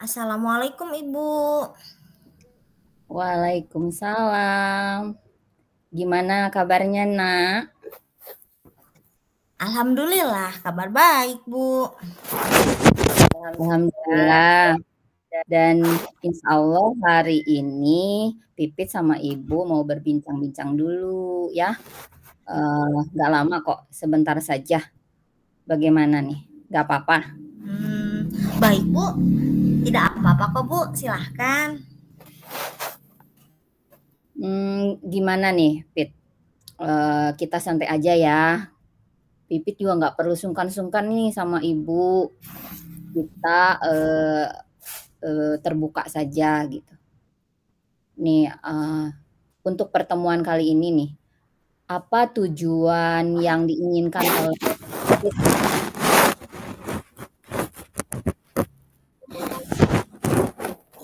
Assalamualaikum Ibu. Waalaikumsalam. Gimana kabarnya nak? Alhamdulillah kabar baik Bu. Alhamdulillah. Dan insya Allah hari ini Pipit sama Ibu mau berbincang-bincang dulu ya. Uh, eh, gak lama kok, sebentar saja. Bagaimana nih? Gak apa-apa. Hmm, baik Bu. Tidak apa-apa kok Bu, silahkan. Hmm, gimana nih, Pit? Uh, kita santai aja ya. Pipit juga nggak perlu sungkan-sungkan nih sama ibu. Kita uh, uh, terbuka saja gitu. Nih, uh, untuk pertemuan kali ini nih, apa tujuan yang diinginkan oleh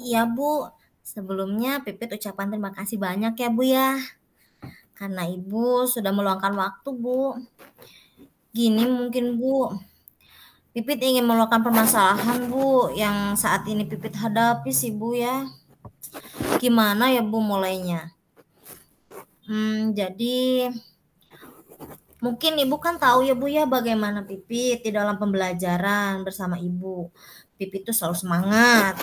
Iya Bu, sebelumnya Pipit ucapkan terima kasih banyak ya Bu ya. Karena Ibu sudah meluangkan waktu Bu. Gini mungkin Bu, Pipit ingin meluangkan permasalahan Bu yang saat ini Pipit hadapi sih Bu ya. Gimana ya Bu mulainya? Hmm, jadi mungkin ibu kan tahu ya bu ya bagaimana Pipit di dalam pembelajaran bersama ibu. Pipit itu selalu semangat,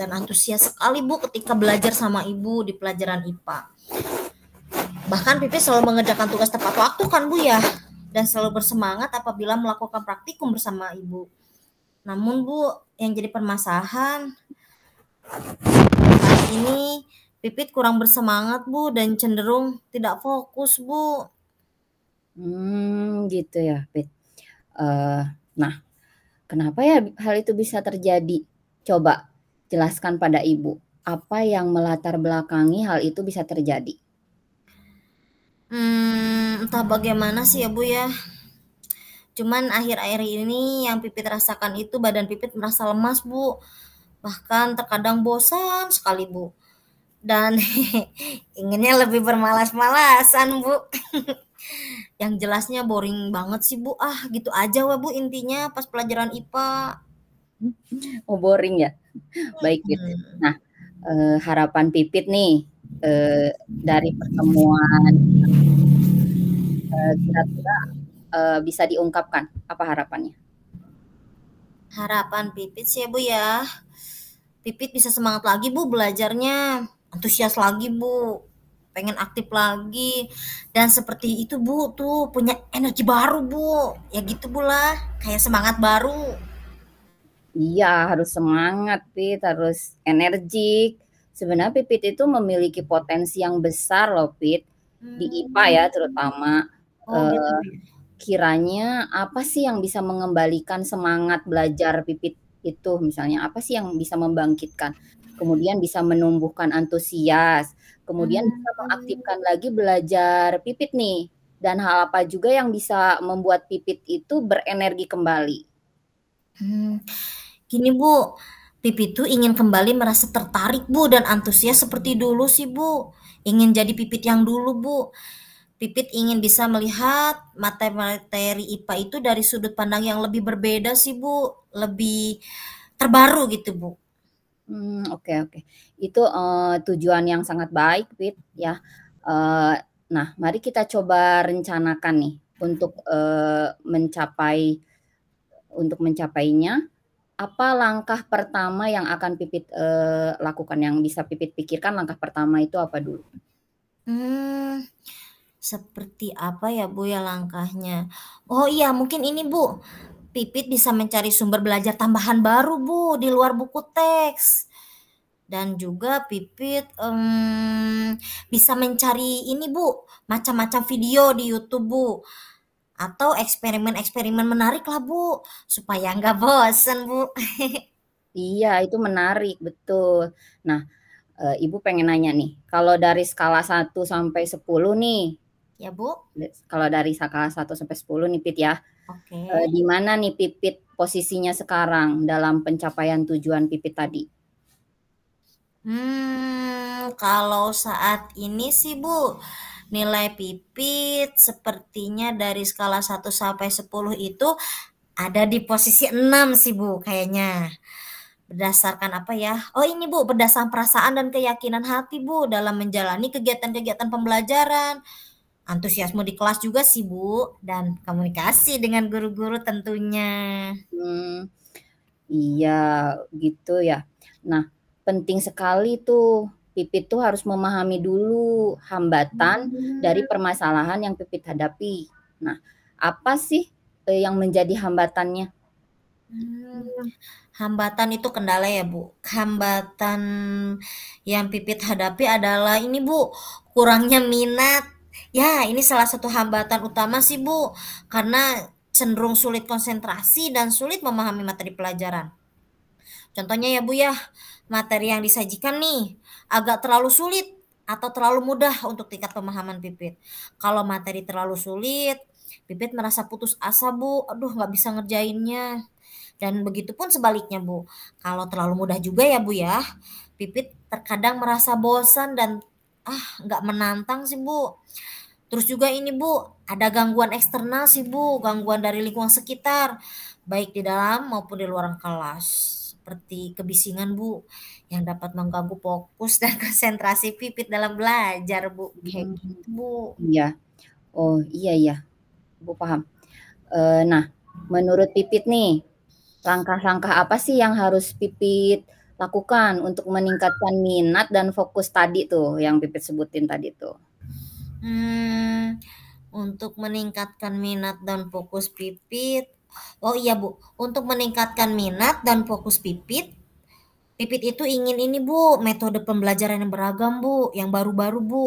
dan antusias sekali Bu ketika belajar sama Ibu di pelajaran IPA. Bahkan Pipi selalu mengerjakan tugas tepat waktu kan Bu ya dan selalu bersemangat apabila melakukan praktikum bersama Ibu. Namun Bu, yang jadi permasalahan saat ini Pipit kurang bersemangat Bu dan cenderung tidak fokus Bu. Hmm, gitu ya, Pip. Uh, eh, nah, kenapa ya hal itu bisa terjadi? Coba Jelaskan pada ibu, apa yang melatar belakangi hal itu bisa terjadi. Hmm, entah bagaimana sih ya Bu ya. Cuman akhir-akhir ini yang Pipit rasakan itu badan Pipit merasa lemas Bu. Bahkan terkadang bosan sekali Bu. Dan inginnya lebih bermalas-malasan Bu. yang jelasnya boring banget sih Bu. Ah gitu aja wah Bu intinya pas pelajaran IPA oh boring ya baik gitu nah eh, harapan pipit nih eh, dari pertemuan eh, kira kira eh, bisa diungkapkan apa harapannya harapan pipit sih ya bu ya pipit bisa semangat lagi bu belajarnya antusias lagi bu pengen aktif lagi dan seperti itu bu tuh punya energi baru bu ya gitu bu lah kayak semangat baru Iya, harus semangat, Pit, harus energik. Sebenarnya Pipit itu memiliki potensi yang besar loh, Pit. Di hmm. IPA ya terutama. Oh, gitu. Uh, kiranya apa sih yang bisa mengembalikan semangat belajar Pipit itu misalnya? Apa sih yang bisa membangkitkan? Kemudian bisa menumbuhkan antusias, kemudian hmm. bisa mengaktifkan lagi belajar Pipit nih. Dan hal apa juga yang bisa membuat Pipit itu berenergi kembali? Hmm. Gini Bu, Pipi tuh ingin kembali merasa tertarik Bu dan antusias seperti dulu sih Bu. Ingin jadi Pipit yang dulu Bu. Pipit ingin bisa melihat materi-materi IPA itu dari sudut pandang yang lebih berbeda sih Bu, lebih terbaru gitu Bu. Hmm, oke okay, oke. Okay. Itu uh, tujuan yang sangat baik, Pip, ya. Uh, nah, mari kita coba rencanakan nih untuk uh, mencapai untuk mencapainya apa langkah pertama yang akan Pipit uh, lakukan yang bisa Pipit pikirkan langkah pertama itu apa dulu? Hmm, seperti apa ya Bu ya langkahnya? Oh iya mungkin ini Bu, Pipit bisa mencari sumber belajar tambahan baru Bu di luar buku teks dan juga Pipit um, bisa mencari ini Bu macam-macam video di YouTube Bu atau eksperimen-eksperimen menarik lah Bu supaya nggak bosen Bu. iya itu menarik betul. Nah e, Ibu pengen nanya nih kalau dari skala 1 sampai 10 nih. Ya Bu. Kalau dari skala 1 sampai 10 nih Pit ya. Oke. Okay. Eh, di mana nih Pipit posisinya sekarang dalam pencapaian tujuan Pipit tadi? Hmm, kalau saat ini sih Bu, nilai pipit sepertinya dari skala 1 sampai 10 itu ada di posisi 6 sih Bu kayaknya. Berdasarkan apa ya? Oh ini Bu, berdasarkan perasaan dan keyakinan hati Bu dalam menjalani kegiatan-kegiatan pembelajaran. Antusiasme di kelas juga sih Bu dan komunikasi dengan guru-guru tentunya. Hmm, iya gitu ya. Nah penting sekali tuh Pipit tuh harus memahami dulu hambatan hmm. dari permasalahan yang Pipit hadapi. Nah, apa sih eh, yang menjadi hambatannya? Hmm. Hambatan itu kendala ya Bu. Hambatan yang Pipit hadapi adalah ini Bu, kurangnya minat. Ya, ini salah satu hambatan utama sih Bu, karena cenderung sulit konsentrasi dan sulit memahami materi pelajaran. Contohnya ya Bu ya, materi yang disajikan nih agak terlalu sulit atau terlalu mudah untuk tingkat pemahaman Pipit. Kalau materi terlalu sulit, Pipit merasa putus asa, Bu. Aduh, nggak bisa ngerjainnya. Dan begitu pun sebaliknya, Bu. Kalau terlalu mudah juga ya, Bu ya. Pipit terkadang merasa bosan dan ah nggak menantang sih, Bu. Terus juga ini, Bu, ada gangguan eksternal sih, Bu. Gangguan dari lingkungan sekitar, baik di dalam maupun di luar kelas seperti kebisingan Bu yang dapat mengganggu fokus dan konsentrasi pipit dalam belajar Bu. Kayak gitu Bu. Iya. Oh iya iya. Bu paham. E, nah menurut pipit nih langkah-langkah apa sih yang harus pipit lakukan untuk meningkatkan minat dan fokus tadi tuh yang pipit sebutin tadi tuh. Hmm, untuk meningkatkan minat dan fokus pipit Oh iya Bu, untuk meningkatkan minat dan fokus Pipit, Pipit itu ingin ini Bu, metode pembelajaran yang beragam Bu, yang baru-baru Bu.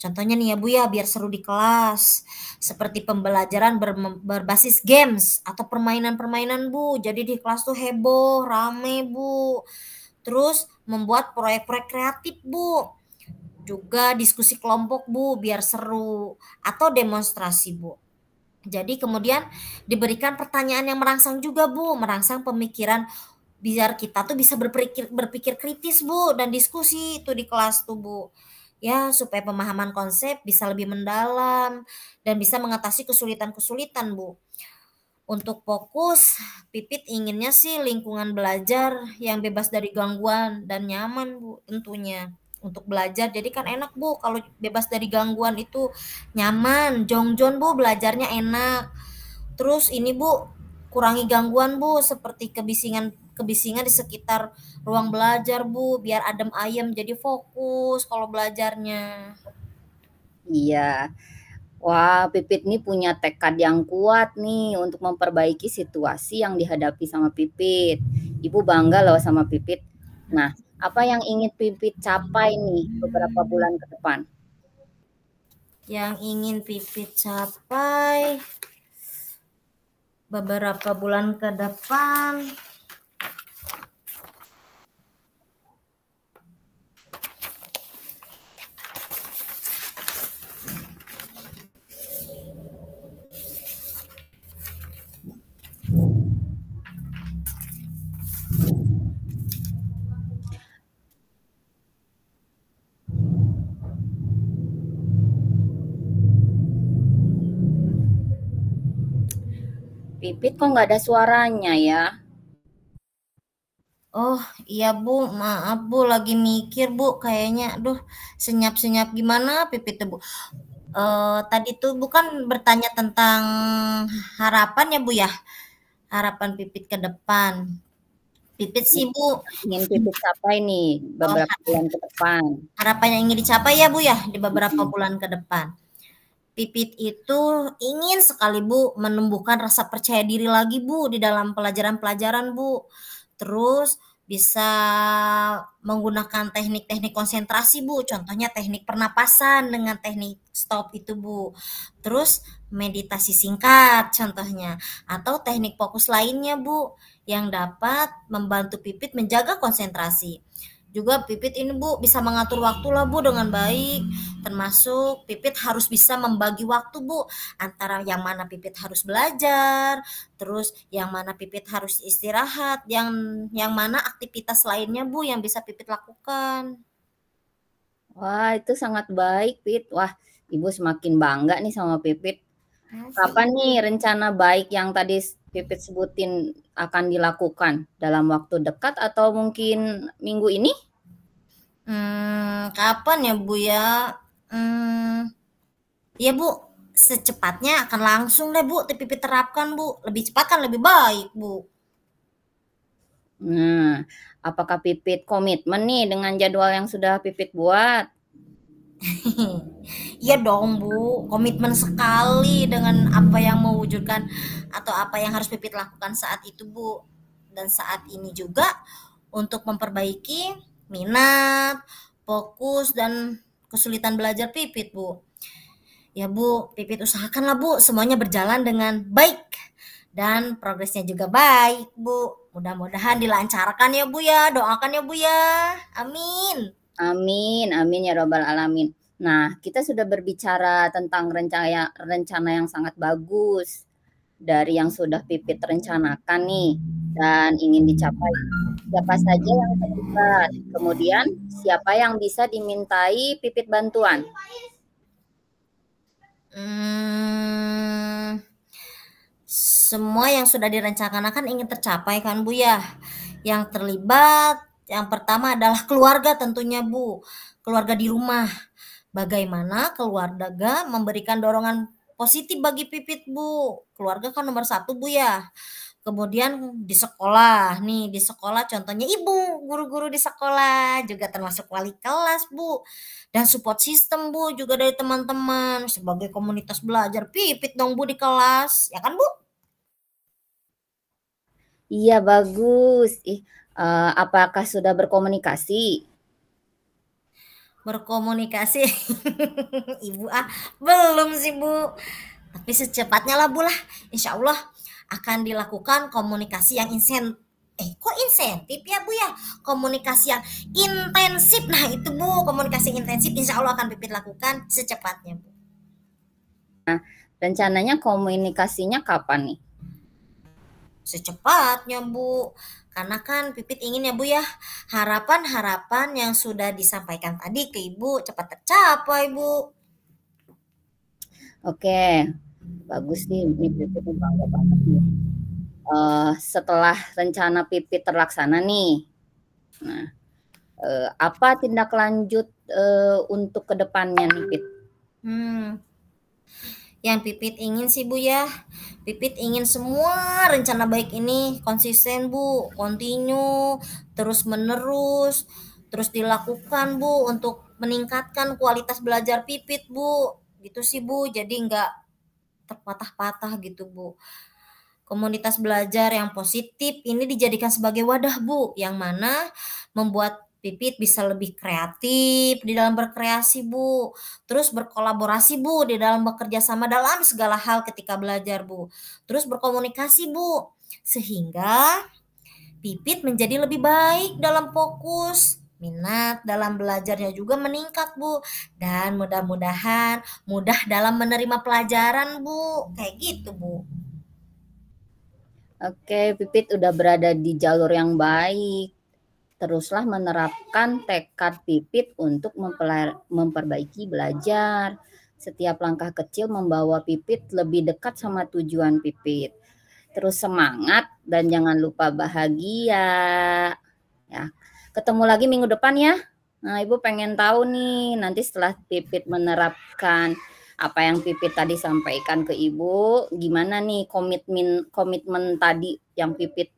Contohnya nih ya Bu ya, biar seru di kelas. Seperti pembelajaran ber berbasis games atau permainan-permainan Bu. Jadi di kelas tuh heboh, rame Bu. Terus membuat proyek-proyek kreatif Bu. Juga diskusi kelompok Bu, biar seru. Atau demonstrasi Bu jadi kemudian diberikan pertanyaan yang merangsang juga Bu, merangsang pemikiran biar kita tuh bisa berpikir berpikir kritis Bu dan diskusi itu di kelas tuh Bu. Ya, supaya pemahaman konsep bisa lebih mendalam dan bisa mengatasi kesulitan-kesulitan Bu. Untuk fokus, Pipit inginnya sih lingkungan belajar yang bebas dari gangguan dan nyaman Bu tentunya untuk belajar. Jadi kan enak Bu kalau bebas dari gangguan itu nyaman, jongjon Bu belajarnya enak. Terus ini Bu kurangi gangguan Bu seperti kebisingan kebisingan di sekitar ruang belajar Bu biar adem ayem jadi fokus kalau belajarnya. Iya. Wah, Pipit nih punya tekad yang kuat nih untuk memperbaiki situasi yang dihadapi sama Pipit. Ibu bangga loh sama Pipit. Nah, apa yang ingin Pipit capai nih beberapa bulan ke depan? Yang ingin Pipit capai beberapa bulan ke depan Pipit kok nggak ada suaranya ya? Oh iya Bu, maaf Bu lagi mikir Bu kayaknya duh, senyap-senyap gimana Pipit tuh Bu. Uh, tadi tuh bukan bertanya tentang harapan ya Bu ya? Harapan Pipit ke depan. Pipit sih Bu. Ingin Pipit capai nih oh, beberapa oh, bulan ke depan. Harapan yang ingin dicapai ya Bu ya di beberapa bulan ke depan. Pipit itu ingin sekali Bu menumbuhkan rasa percaya diri lagi Bu di dalam pelajaran-pelajaran Bu. Terus bisa menggunakan teknik-teknik konsentrasi Bu, contohnya teknik pernapasan dengan teknik stop itu Bu. Terus meditasi singkat contohnya atau teknik fokus lainnya Bu yang dapat membantu Pipit menjaga konsentrasi juga Pipit ini Bu bisa mengatur waktu lah Bu dengan baik termasuk Pipit harus bisa membagi waktu Bu antara yang mana Pipit harus belajar terus yang mana Pipit harus istirahat yang yang mana aktivitas lainnya Bu yang bisa Pipit lakukan Wah itu sangat baik Pipit Wah Ibu semakin bangga nih sama Pipit Kapan nih rencana baik yang tadi Pipit sebutin akan dilakukan dalam waktu dekat atau mungkin minggu ini? Hmm, kapan ya Bu ya? Hmm, ya Bu, secepatnya akan langsung deh Bu, Pipit terapkan Bu. Lebih cepat kan lebih baik Bu. Nah, apakah Pipit komitmen nih dengan jadwal yang sudah Pipit buat? Iya dong Bu, komitmen sekali dengan apa yang mewujudkan atau apa yang harus Pipit lakukan saat itu Bu. Dan saat ini juga untuk memperbaiki minat, fokus, dan kesulitan belajar Pipit Bu. Ya Bu, Pipit usahakanlah Bu semuanya berjalan dengan baik dan progresnya juga baik Bu. Mudah-mudahan dilancarkan ya Bu ya, doakan ya Bu ya. Amin. Amin, amin ya robbal alamin. Nah, kita sudah berbicara tentang rencana rencana yang sangat bagus dari yang sudah Pipit rencanakan nih dan ingin dicapai. Siapa saja yang terlibat? Kemudian siapa yang bisa dimintai Pipit bantuan? Hmm, semua yang sudah direncanakan ingin tercapai kan Bu ya? Yang terlibat yang pertama adalah keluarga tentunya Bu, keluarga di rumah. Bagaimana keluarga memberikan dorongan positif bagi Pipit Bu? Keluarga kan nomor satu Bu ya. Kemudian di sekolah nih, di sekolah contohnya ibu, guru-guru di sekolah juga termasuk wali kelas Bu. Dan support system Bu juga dari teman-teman sebagai komunitas belajar. Pipit dong Bu di kelas, ya kan Bu? Iya bagus. Ih, uh, apakah sudah berkomunikasi? Berkomunikasi, ibu ah belum sih bu, tapi secepatnya lah bu lah, insya Allah akan dilakukan komunikasi yang insentif eh kok insentif ya bu ya komunikasi yang intensif nah itu bu komunikasi intensif insya Allah akan pipit lakukan secepatnya bu nah rencananya komunikasinya kapan nih secepatnya Bu. Karena kan Pipit ingin ya Bu ya harapan-harapan yang sudah disampaikan tadi ke Ibu cepat tercapai Bu. Oke, bagus nih ini Pipit bangga banget nih. Uh, setelah rencana Pipit terlaksana nih, nah uh, apa tindak lanjut uh, untuk kedepannya nih Pipit? Hmm. Yang Pipit ingin sih Bu ya. Pipit ingin semua rencana baik ini konsisten Bu, kontinu, terus menerus, terus dilakukan Bu untuk meningkatkan kualitas belajar Pipit Bu. Gitu sih Bu, jadi nggak terpatah-patah gitu Bu. Komunitas belajar yang positif ini dijadikan sebagai wadah Bu, yang mana membuat Pipit bisa lebih kreatif di dalam berkreasi, Bu. Terus berkolaborasi, Bu, di dalam bekerja sama dalam segala hal ketika belajar, Bu. Terus berkomunikasi, Bu. Sehingga Pipit menjadi lebih baik dalam fokus, minat dalam belajarnya juga meningkat, Bu. Dan mudah-mudahan mudah dalam menerima pelajaran, Bu. Kayak gitu, Bu. Oke, Pipit udah berada di jalur yang baik teruslah menerapkan tekad pipit untuk memperbaiki belajar. Setiap langkah kecil membawa pipit lebih dekat sama tujuan pipit. Terus semangat dan jangan lupa bahagia. Ya. Ketemu lagi minggu depan ya. Nah, Ibu pengen tahu nih nanti setelah pipit menerapkan apa yang Pipit tadi sampaikan ke Ibu, gimana nih komitmen komitmen tadi yang Pipit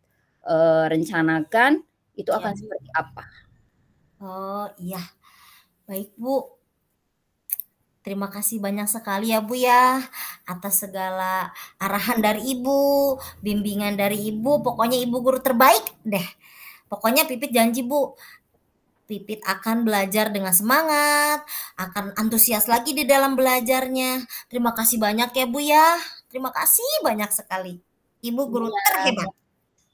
uh, rencanakan itu iya. akan ya. seperti apa? Oh iya, baik Bu. Terima kasih banyak sekali ya Bu ya atas segala arahan dari Ibu, bimbingan dari Ibu. Pokoknya Ibu guru terbaik deh. Pokoknya Pipit janji Bu, Pipit akan belajar dengan semangat, akan antusias lagi di dalam belajarnya. Terima kasih banyak ya Bu ya. Terima kasih banyak sekali. Ibu guru ya. terhebat.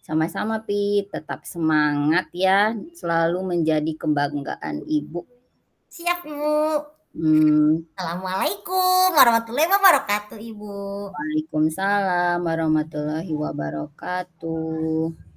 Sama-sama Pi, tetap semangat ya, selalu menjadi kebanggaan Ibu. Siap Bu. Hmm. Assalamualaikum warahmatullahi wabarakatuh Ibu. Waalaikumsalam warahmatullahi wabarakatuh.